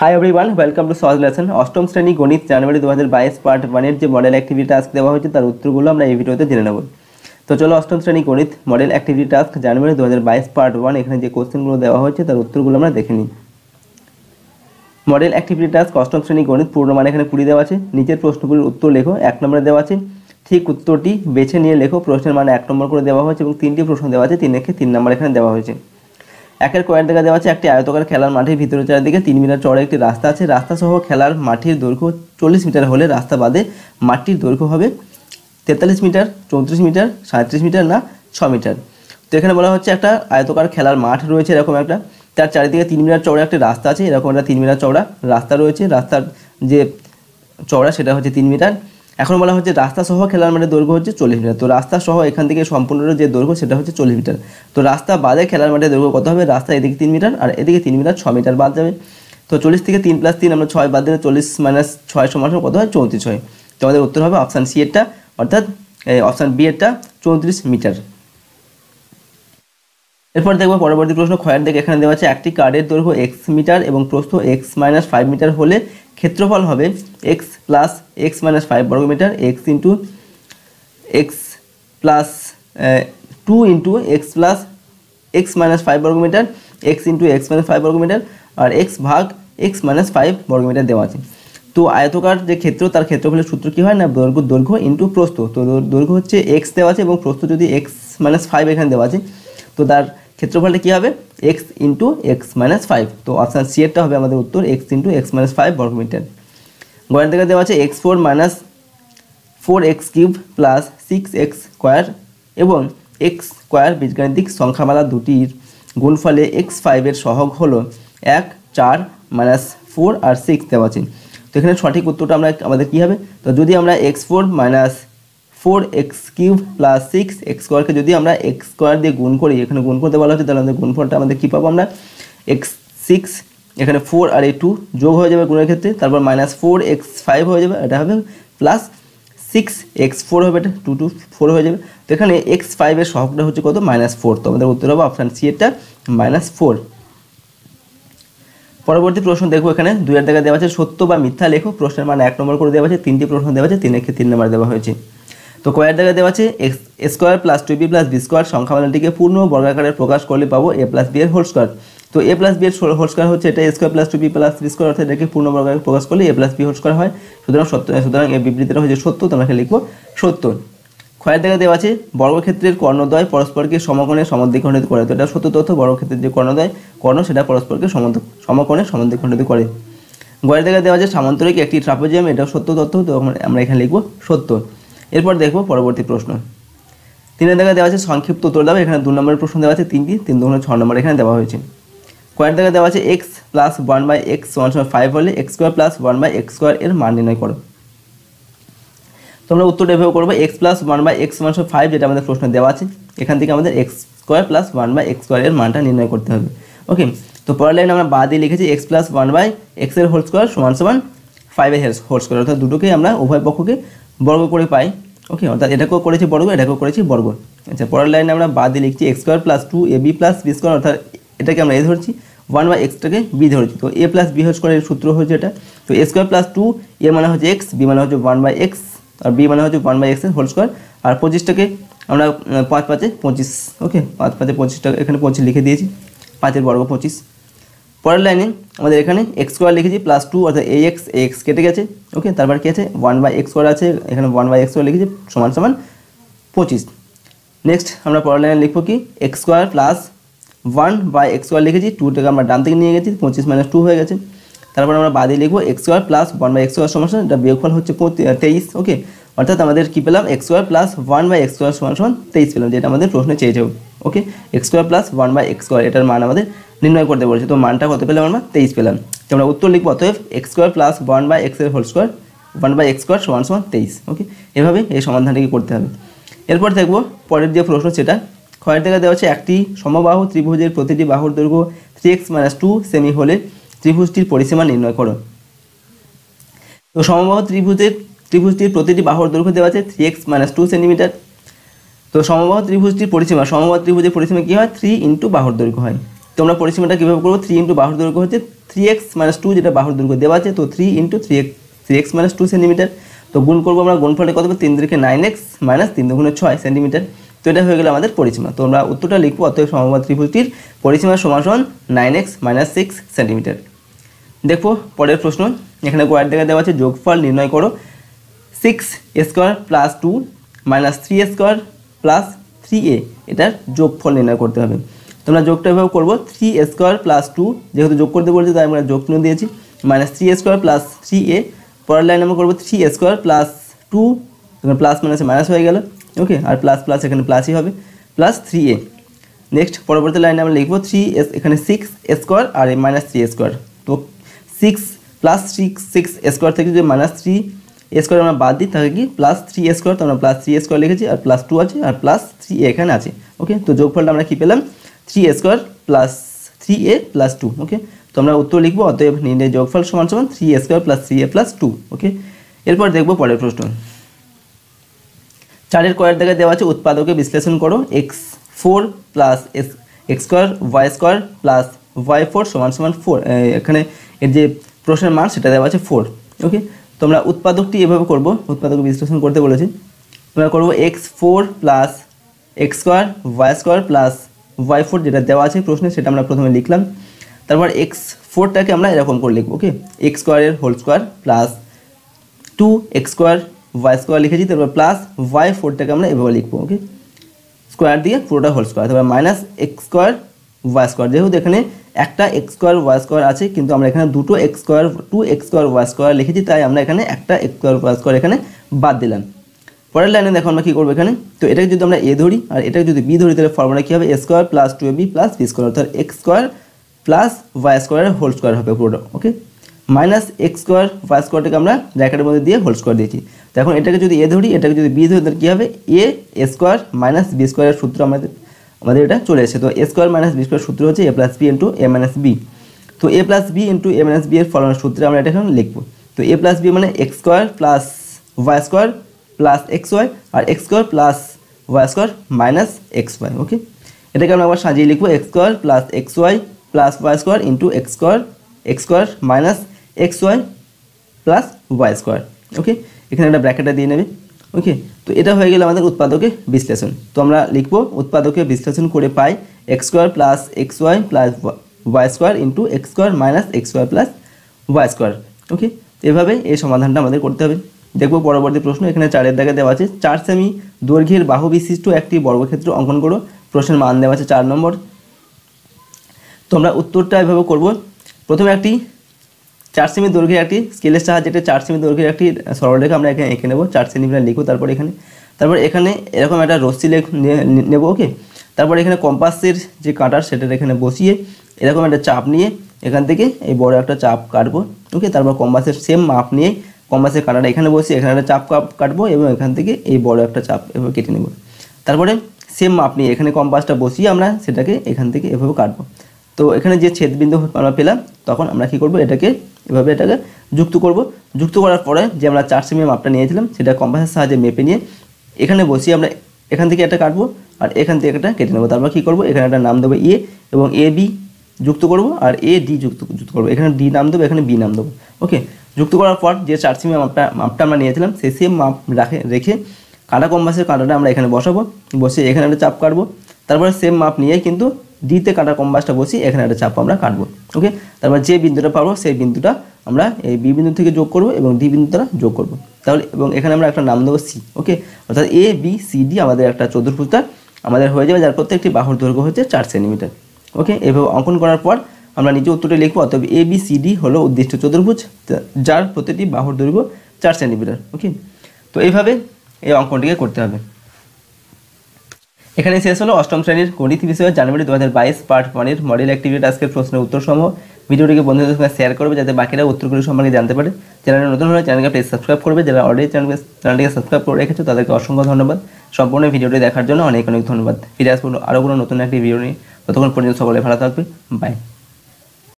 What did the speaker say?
high everyone welcome to Sahaj lesson অষ্টম শ্রেণী গণিত জানুয়ারি দু হাজার বাইশ পার্ট ওয়ানের যে মডেল অ্যাক্টিভিটি টাস্ক দেওয়া হয়েছে তার উত্তরগুলো আমরা এই ভিডিওতে জেনে নেব তো চলো অষ্টম শ্রেণী গণিত মডেল অ্যাক্টিভিটি টাস্ক জানুয়ারি দু হাজার বাইশ পার্ট ওয়ান এখানে যে কোশ্চেনগুলো দেওয়া হয়েছে তার উত্তরগুলো আমরা দেখে নিই মডেল অ্যাক্টিভিটি টাস্ক অষ্টম শ্রেণী গণিত পূর্ণমান এখানে কুড়ি দেওয়া আছে নিচের প্রশ্নগুলির উত্তর লেখো এক নম্বরে দেওয়া আছে ঠিক উত্তরটি বেছে নিয়ে লেখো প্রশ্নের মানে এক নম্বর করে দেওয়া হয়েছে এবং তিনটি প্রশ্ন দেওয়া আছে তিন একে তিন নম্বর এখানে দেওয়া হয়েছে একের কয়েক দেখা দেওয়া আছে একটি আয়তকার খেলার মাঠের ভিতরে চারিদিকে তিন মিটার চড়ে একটি রাস্তা আছে রাস্তা সহ খেলার মাঠের দৈর্ঘ্য চল্লিশ মিটার হলে রাস্তা বাদে মাঠটির দৈর্ঘ্য হবে তেতাল্লিশ মিটার চৌত্রিশ মিটার সাঁত্রিশ মিটার না ছ মিটার তো এখানে বলা হচ্ছে একটা আয়তকার খেলার মাঠ রয়েছে এরকম একটা তার চারিদিকে তিন মিটার চওড়া একটি রাস্তা আছে এরকম একটা তিন মিটার চওড়া রাস্তা রয়েছে রাস্তার যে চওড়া সেটা হচ্ছে তিন মিটার এখন বলা হচ্ছে রাস্তা সহ খেলার মাঠের দৈর্ঘ্য হচ্ছে চল্লিশ মিটার তো রাস্তা সহ এখান থেকে সম্পূর্ণ যে দৈর্ঘ্য সেটা হচ্ছে চল্লিশ মিটার তো রাস্তা বাদে খেলার মাঠের দৈর্ঘ্য কত হবে রাস্তা এদিকে তিন মিটার আর এদিকে তিন মিটার ছ মিটার বাদ যাবে তো চল্লিশ থেকে তিন প্লাস তিন আমরা ছয় বাদ দিলে চল্লিশ মাইনাস ছয় সমান কত হয় চৌত্রিশ হয় তো আমাদের উত্তর হবে অপশান সি এরটা অর্থাৎ অপশান বি এরটা চৌত্রিশ মিটার এরপর দেখবো পরবর্তী প্রশ্ন খয়ের দিকে এখানে দেওয়া আছে একটি কার্ডের দৈর্ঘ্য এক্স মিটার এবং প্রস্থ এক্স মাইনাস ফাইভ মিটার হলে ক্ষেত্রফল হবে x plus x minus five বর্গমিটার x into x plus two into x plus x minus five বর্গমিটার x into x minus five বর্গমিটার আর এক্স ভাগ এক্স মাইনাস ফাইভ বর্গমিটার দেওয়া আছে তো আয়তকার যে ক্ষেত্র তার ক্ষেত্রফলের সূত্র কী হয় না দৈর্ঘ্য দৈর্ঘ্য ইন্টু প্রস্থ তো দৈর্ঘ্য হচ্ছে এক্স দেওয়া আছে এবং প্রস্থ যদি এক্স মাইনাস ফাইভ এখানে দেওয়া আছে তো তার ক্ষেত্রফলটা কী হবে x into x minus five তো অপশান সি এরটা হবে আমাদের উত্তর x into x minus five বর্গমিটার গয়ের থেকে দেওয়া আছে x four minus four x cube plus six x square এবং এক্স স্কোয়ার বীজগাণিতিক সংখ্যামালা দুটির গুণফলে এক্স ফাইভের সহগ হলো এক চার মাইনাস ফোর আর সিক্স দেওয়া আছে তো এখানে সঠিক উত্তরটা আমরা আমাদের কী হবে তো যদি আমরা x four minus four x cube plus six x স্কোয়ারকে যদি আমরা এক্স স্কোয়ার দিয়ে গুণ করি এখানে গুণ করতে বলা হচ্ছে তাহলে আমাদের গুণফলটা আমাদের কী পাবো আমরা এক্স সিক্স এখানে ফোর আর এ টু যোগ হয়ে যাবে গুণের ক্ষেত্রে তারপর মাইনাস ফোর এক্স ফাইভ হয়ে যাবে এটা হবে প্লাস সিক্স এক্স ফোর হবে এটা টু টু ফোর হয়ে যাবে তো এখানে এক্স ফাইভের সহগটা হচ্ছে কত মাইনাস ফোর তো আমাদের উত্তর হবে অপশান সি এরটা মাইনাস ফোর পরবর্তী প্রশ্ন দেখবো এখানে দুই হাজার টাকা দেওয়া আছে সত্য বা মিথ্যা লেখো প্রশ্নের মান এক নম্বর করে দেওয়া আছে তিনটি প্রশ্ন দেওয়া আছে তিন একে তিন নম্বর দেওয়া হয়েছে তো কয়ের দেখা দেওয়া আছে x square plus two b plus b square সংখ্যামালাটিকে পূর্ণ বর্গাকারে প্রকাশ করলে পাবো এ প্লাস বি এর হোল স্কোয়ার তো এ প্লাস বি এর হোল স্কোয়ার হচ্ছে এটা square plus two b plus b square অর্থাৎ এটাকে পূর্ণ বর্গাকারে প্রকাশ করলে a plus b whole square হয় সুতরাং সত্য সুতরাং এ বিবৃতিটা হচ্ছে সত্য তোমাকে লিখবো সত্য কয়ের জায়গায় দেওয়া আছে বর্গক্ষেত্রের কর্ণদ্বয় পরস্পরকে সমকোণে সমদ্বিখণ্ডিত করে তো এটা সত্য তথ্য বর্গক্ষেত্রের যে কর্ণদ্বয় কর্ণ সেটা পরস্পরকে সমকোণে সমদ্বিখণ্ডিত করে গয়ের দেখা দেওয়া আছে সামান্তরিক একটি ট্রাপোজিয়াম এটা সত্য তথ্য তো আমরা এখানে লিখবো সত্য এরপর দেখব পরবর্তী প্রশ্ন তিনের দেখা দেওয়া আছে সংক্ষিপ্ত উত্তর দেওয়া এখানে দু নম্বরের প্রশ্ন দেওয়া আছে তিনটি তিন দুগুণ ছ নম্বর এখানে দেওয়া হয়েছে কয়েক দেখা দেওয়া আছে x plus one by x one সময় ফাইভ হলে x square plus one by x square এর মান নির্ণয় করো তোমরা উত্তর এভাবে করবো x plus one by x one সময় ফাইভ যেটা আমাদের প্রশ্ন দেওয়া আছে এখান থেকে আমাদের x square plus one by x square এর মানটা নির্ণয় করতে হবে ওকে তো পরের লাইনে আমরা বা দিয়ে লিখেছি এক্স প্লাস ওয়ান বাই এক্সের হোল স্কোয়ার সমান সমান ফাইভের হোল স্কোয়ার অর্থাৎ দুটোকে আমরা উভয় পক্ষকে বর্গ করে পাই ওকে অর্থাৎ এটাকেও করেছি বর্গ এটাকেও করেছি বর্গ আচ্ছা পরের লাইনে আমরা বাদ দিয়ে লিখছি x square plus two a b plus b square অর্থাৎ এটাকে আমরা এ ধরছি ওয়ান বাই এক্সটাকে বি ধরেছি তো এ প্লাস বি স্কোয়ারের সূত্র হচ্ছে এটা তো a square plus two a মানে হচ্ছে এক্স বি মানে হচ্ছে ওয়ান বাই এক্স আর বি মানে হচ্ছে ওয়ান বাই এক্সের হোল স্কোয়ার আর পঁচিশটাকে আমরা পাঁচ পাঁচে পঁচিশ ওকে পাঁচ পাঁচে পঁচিশটা এখানে পঁচিশ লিখে দিয়েছি পাঁচের বর্গ পঁচিশ পরের লাইনে আমাদের এখানে এক্স স্কোয়ার লিখেছি প্লাস টু অর্থাৎ এই এক্স এক্স কেটে গেছে ওকে তারপর কী আছে ওয়ান বাই এক্স স্কোয়ার আছে এখানে ওয়ান বাই এক্স স্কোয়ার লিখেছি সমান সমান পঁচিশ নেক্সট আমরা পরের লাইনে লিখবো কি x square plus one by x square লিখেছি টুটাকে আমরা ডান থেকে নিয়ে গেছি পঁচিশ মাইনাস টু হয়ে গেছে তারপর আমরা বাদে লিখবো x square plus one by x square সমান সমান এটা বিয়োগফল হচ্ছে তেইশ ওকে অর্থাৎ আমাদের কী পেলাম x square plus one by x square সমান সমান তেইশ পেলাম যেটা আমাদের প্রশ্নে চেয়েছে okay x square plus one by x square এটার মান আমাদের নির্ণয় করতে বলেছে তো মানটা কত পেলাম আমরা তেইশ পেলাম তো আমরা উত্তর লিখবো অতএব x square plus one by x এর whole square one by x square সমান সমান তেইশ ওকে এভাবে এই সমাধানটাকে করতে হবে এরপর দেখবো পরের যে প্রশ্ন সেটা খয়ের থেকে দেওয়া হচ্ছে একটি সমবাহু ত্রিভুজের প্রতিটি বাহুর দৈর্ঘ্য থ্রি এক্স মাইনাস টু সেমি হলে ত্রিভুজটির পরিসীমা নির্ণয় করো তো সমবাহু ত্রিভুজের ত্রিভুজটির প্রতিটি বাহুর দৈর্ঘ্য দেওয়া আছে three x minus two centimetre তো সমবাহ ত্রিভুজটির পরিসীমা সমবাহ ত্রিভুজের পরিসীমা কী হয় থ্রি ইন্টু বাহুর দৈর্ঘ্য হয় তো আমরা পরিসীমাটা কীভাবে করবো থ্রি ইন্টু বাহুর দৈর্ঘ্য হচ্ছে থ্রি এক্স মাইনাস টু যেটা বাহুর দৈর্ঘ্য দেওয়া আছে তো three into three x three x minus two centimetre তো গুণ করবো আমরা গুণফলে কত তিন দিকে নাইন এক্স মাইনাস তিন দুগুণে ছয় সেন্টিমিটার তো এটা হয়ে গেল আমাদের পরিসীমা তো আমরা উত্তরটা লিখবো অত সমবাদ ত্রিভুজটির পরিসীমা সমাসন nine x minus six centimetre দেখবো পরের প্রশ্ন এখানে কয়েক দেখা দেওয়া আছে যোগফল নির্ণয় করো six square plus two minus three square plus three a এটার যোগফল নির্ণয় করতে হবে তোমরা যোগটা এভাবে করবো three a square plus two যেহেতু যোগ করতে বলছি তাই আমরা যোগ চিহ্ন দিয়েছি minus three a square plus three a পরের লাইন আমরা করবো three a square plus two এখানে প্লাস মাইনাসে মাইনাস হয়ে গেল ওকে আর প্লাস প্লাস এখানে প্লাসই হবে প্লাস থ্রি এ নেক্সট পরবর্তী লাইনে আমরা লিখবো থ্রি এস এখানে সিক্স এ স্কোয়ার আর মাইনাস থ্রি স্কোয়ার তো six plus three six a square থেকে যদি মাইনাস থ্রি এ স্কোয়ার আমরা বাদ দিই তাহলে কি প্লাস থ্রি এ স্কোয়ার তো আমরা প্লাস থ্রি এ স্কোয়ার লিখেছি আর প্লাস টু আছে আর প্লাস থ্রি এখানে আছে ওকে তো যোগফলটা আমরা কী পেলাম three a square plus three a plus two okay তো আমরা উত্তর লিখবো অতএব নির্ণয় যোগফল সমান সমান three a square plus three a plus two okay এরপর দেখবো পরের প্রশ্ন চারের কয়ের দেখা দেওয়া আছে উৎপাদকে বিশ্লেষণ করো এক্স ফোর প্লাস এস x square y square plus y four সমান সমান ফোর এখানে এর যে প্রশ্নের মান সেটা দেওয়া আছে ফোর ওকে তো আমরা উৎপাদকটি এভাবে করবো উৎপাদক বিশ্লেষণ করতে বলেছি আমরা করবো x four plus x square y square plus y four যেটা দেওয়া আছে প্রশ্নে সেটা আমরা প্রথমে লিখলাম তারপর এক্স ফোরটাকে আমরা এরকম করে লিখব ওকে এক্স স্কোয়ারের whole square plus two x square y square লিখেছি তারপর প্লাস ওয়াই ফোরটাকে আমরা এভাবে লিখবো ওকে স্কোয়ার দিয়ে পুরোটা হোল স্কোয়ার তারপর minus x square y square যেহেতু এখানে একটা এক্স স্কোয়ার ওয়াই স্কোয়ার আছে কিন্তু আমরা এখানে দুটো x square two x square y square লিখেছি তাই আমরা এখানে একটা এক্স স্কোয়ার ওয়াই স্কোয়ার এখানে বাদ দিলাম পরের লাইনে দেখো আমরা কী করবো এখানে তো এটাকে যদি আমরা এ ধরি আর এটাকে যদি বি ধরি তাহলে ফর্মুলা কী হবে a square plus two a b plus b square অর্থাৎ এক্স স্কোয়ার প্লাস ওয়াই স্কোয়ারের হোল স্কোয়ার হবে পুরোটা okay minus x square y স্কোয়ারটাকে আমরা ব্র্যাকেটের মধ্যে দিয়ে হোল স্কোয়ার দিয়েছি তো এখন এটাকে যদি এ ধরি এটাকে যদি বি ধরি তাহলে কী হবে এ স্কোয়ার মাইনাস বি স্কোয়ারের সূত্র আমাদের আমাদের এটা চলে এসেছে তো a square minus b square সূত্র হচ্ছে a plus b into a minus b তো a plus b into a minus b এর ফলানোর সূত্রে আমরা এটা এখন লিখবো তো এ প্লাস বি মানে x square plus y square plus x y আর x square plus y square minus x y okay এটাকে আমরা আবার সাজিয়ে লিখবো x square plus x y plus y square into x square x square minus x y plus y square okay এখানে একটা ব্র্যাকেটটা দিয়ে নেবে ওকে তো এটা হয়ে গেল আমাদের উৎপাদকের বিশ্লেষণ তো আমরা লিখবো উৎপাদকে বিশ্লেষণ করে পাই x square plus x y plus y square into x square minus x y plus y square okay এভাবে এই সমাধানটা আমাদের করতে হবে দেখবো পরবর্তী প্রশ্ন এখানে চারের দাগে দেওয়া আছে চার সেমি দৈর্ঘ্যের বাহু বিশিষ্ট একটি বর্গক্ষেত্র অঙ্কন করো প্রশ্নের মান দেওয়া আছে চার নম্বর তোমরা উত্তরটা এভাবে করবো প্রথমে একটি চার সেমি দৈর্ঘ্যের একটি স্কেলের সাহায্যে একটা চার সেমি দৈর্ঘ্যের একটি সরলরেখা আমরা এখানে এঁকে নেবো চার আমরা লিখবো তারপর এখানে তারপর এখানে এরকম একটা রশ্মি লেখ নেবো ওকে তারপর এখানে কম্পাসের যে কাটার সেটার এখানে বসিয়ে এরকম একটা চাপ নিয়ে এখান থেকে এই বড় একটা চাপ কাটবো ওকে তারপর কম্পাসের সেম মাপ নিয়ে কম্পাসের কাটাটা এখানে বসে এখানে একটা চাপ কাপ কাটবো এবং এখান থেকে এই বড় একটা চাপ এভাবে কেটে নেব তারপরে সেম আপনি এখানে কম্পাসটা বসিয়ে আমরা সেটাকে এখান থেকে এভাবে কাটবো তো এখানে যে ছেদবিন্দু আমরা পেলাম তখন আমরা কি করব এটাকে এভাবে এটাকে যুক্ত করব যুক্ত করার পরে যে আমরা চার সেমি মাপটা নিয়েছিলাম সেটা কম্পাসের সাহায্যে মেপে নিয়ে এখানে বসিয়ে আমরা এখান থেকে একটা কাটবো আর এখান থেকে একটা কেটে নেবো তারপর কী করবো এখানে একটা নাম দেবো এ এবং এ বি যুক্ত করব আর এ ডি যুক্ত যুক্ত করবো এখানে ডি নাম দেবো এখানে বি নাম দেবো ওকে যুক্ত করার পর যে চার সিমে মাপটা মাপটা আমরা নিয়েছিলাম সেই সেম মাপ রাখে রেখে কাঁটা কম্বাসের কাঁটাটা আমরা এখানে বসাবো বসে এখানে একটা চাপ কাটবো তারপরে সেম মাপ নিয়ে কিন্তু ডিতে কাঁটা কম্বাসটা বসি এখানে একটা চাপ আমরা কাটবো ওকে তারপর যে বিন্দুটা পাবো সেই বিন্দুটা আমরা এই বি বিন্দু থেকে যোগ করব এবং ডি বিন্দুটা যোগ করব তাহলে এবং এখানে আমরা একটা নাম দেবো সি ওকে অর্থাৎ এ বি সি ডি আমাদের একটা চতুর্ভুজটা আমাদের হয়ে যাবে যার প্রত্যেকটি বাহুর দৈর্ঘ্য হচ্ছে চার সেন্টিমিটার ওকে এভাবে অঙ্কন করার পর আমরা নিজে উত্তরটি লিখবো অতএব এ বি সি ডি হলো উদ্দিষ্ট চতুর্ভুজ যার প্রতিটি বাহুর দৈর্ঘ্য চার সেন্টিমিটার ওকে তো এইভাবে এই অঙ্কনটিকে করতে হবে এখানে শেষ হলো অষ্টম শ্রেণীর গণিত বিষয়ে জানুয়ারি দু হাজার বাইশ পার্ট ওয়ানের মডেল অ্যাক্টিভিটি আজকের প্রশ্নের উত্তর উত্তরসমূহ ভিডিওটিকে বন্ধুদের সঙ্গে শেয়ার করবে যাতে বাকিরা উত্তরগুলি সম্পর্কে জানতে পারে চ্যানেলে নতুন হলে চ্যানেলকে প্লিজ সাবস্ক্রাইব করবে যারা অলরেডি চ্যানেলকে চ্যানেলটিকে সাবস্ক্রাইব করে রেখেছো তাদেরকে অসংখ্য ধন্যবাদ সম্পূর্ণ ভিডিওটি দেখার জন্য অনেক অনেক ধন্যবাদ ফিরে আসবো আরও কোনো নতুন একটি ভিডিও নিয়ে ততক্ষণ পর্যন্ত সকলে ভালো থাকবে বাই